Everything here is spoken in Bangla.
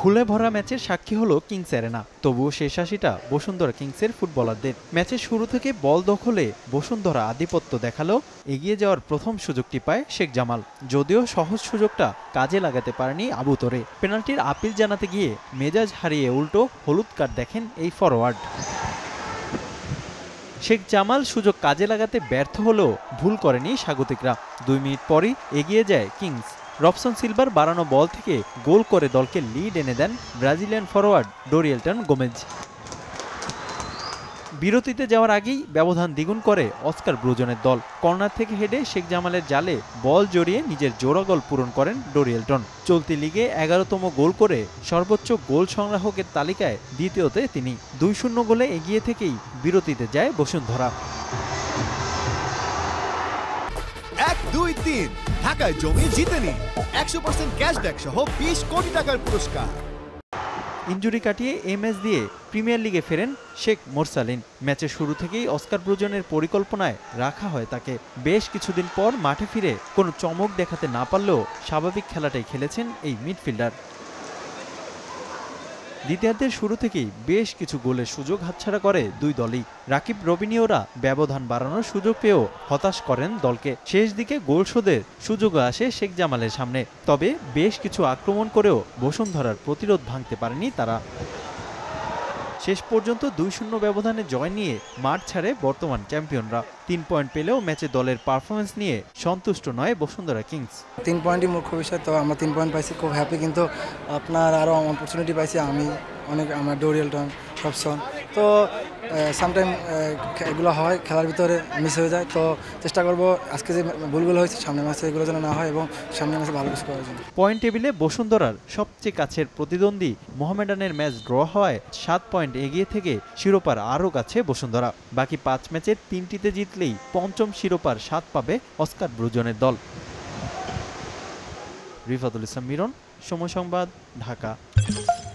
ভুলে ভরা ম্যাচের সাক্ষী হলো কিংস অ্যারেনা তবুও শেষ হাসিটা বসুন্ধরা কিংসের ফুটবলারদের ম্যাচের শুরু থেকে বল দখলে বসুন্ধরা আধিপত্য দেখালো এগিয়ে যাওয়ার প্রথম সুযোগটি পায় শেখ জামাল যদিও সহজ সুযোগটা কাজে লাগাতে পারেনি আবুতরে পেনাল্টির আপিল জানাতে গিয়ে মেজাজ হারিয়ে উল্টো হলুদ কার্ড দেখেন এই ফরওয়ার্ড শেখ জামাল সুযোগ কাজে লাগাতে ব্যর্থ হলেও ভুল করেনি স্বাগতিকরা দুই মিনিট পরই এগিয়ে যায় কিংস রবসন সিলভার বাড়ানো বল থেকে গোল করে দলকে লিড এনে দেন ব্রাজিলিয়ান ফরোয়ার্ড ডোরিয়েলটন গোমেজ বিরতিতে যাওয়ার আগেই ব্যবধান দ্বিগুণ করে অস্কার ব্রুজনের দল কর্নার থেকে হেডে শেখ জামালের জালে বল জড়িয়ে নিজের জোড়া গোল পূরণ করেন ডোরিয়েলটন চলতি লিগে এগারোতম গোল করে সর্বোচ্চ গোল সংগ্রাহকের তালিকায় দ্বিতীয়তে তিনি দুই শূন্য গোলে এগিয়ে থেকেই বিরতিতে যায় বসুন্ধরা এক দুই তিন ঢাকায় জমি জিতে নিন একশো পার্সেন্ট ক্যাশব্যাক সহ বিশ কোটি টাকার পুরস্কার ইঞ্জুরি কাটিয়ে এমএস দিয়ে প্রিমিয়ার লিগে ফেরেন শেখ মোরসালিন ম্যাচের শুরু থেকেই অস্কার ব্রুজনের পরিকল্পনায় রাখা হয় তাকে বেশ কিছুদিন পর মাঠে ফিরে কোনো চমক দেখাতে না পারলেও স্বাভাবিক খেলাটাই খেলেছেন এই মিডফিল্ডার দ্বিতীয়ার্ধের শুরু থেকেই বেশ কিছু গোলের সুযোগ হাতছাড়া করে দুই দলই রাকিব রবিনিওরা ব্যবধান বাড়ানোর সুযোগ পেয়েও হতাশ করেন দলকে শেষ দিকে গোল শোধের সুযোগও আসে শেখ জামালের সামনে তবে বেশ কিছু আক্রমণ করেও বসুন্ধরার প্রতিরোধ ভাঙতে পারেনি তারা শেষ পর্যন্ত দুই শূন্য ব্যবধানে জয় নিয়ে মাঠ ছাড়ে বর্তমান চ্যাম্পিয়নরা তিন পয়েন্ট পেলেও ম্যাচে দলের পারফরমেন্স নিয়ে সন্তুষ্ট নয় বসুন্ধরা কিংস তিন পয়েন্টই মুখ্য বিষয় তো আমরা তিন পয়েন্ট পাইছি খুব হ্যাপি কিন্তু আপনার আরও অপরচুনিটি পাইছি আমি অনেক আমার ডোরিয়াল টন সবসন তো সামটাইম এগুলো হয় খেলার ভিতরে মিস হয়ে যায় তো চেষ্টা করব আজকে যে ভুলগুলো হয়েছে সামনের ম্যাচে এগুলো যেন না হয় এবং সামনের ম্যাচে ভালো কিছু করার জন্য পয়েন্ট টেবিলে বসুন্ধরার সবচেয়ে কাছের প্রতিদ্বন্দ্বী মোহামেডানের ম্যাচ ড্র হওয়ায় সাত পয়েন্ট এগিয়ে থেকে শিরোপার আরও কাছে বসুন্ধরা বাকি পাঁচ ম্যাচের তিনটিতে জিতলেই পঞ্চম শিরোপার স্বাদ পাবে অস্কার ব্রুজনের দল রিফাতুল ইসলাম মিরন সময় সংবাদ ঢাকা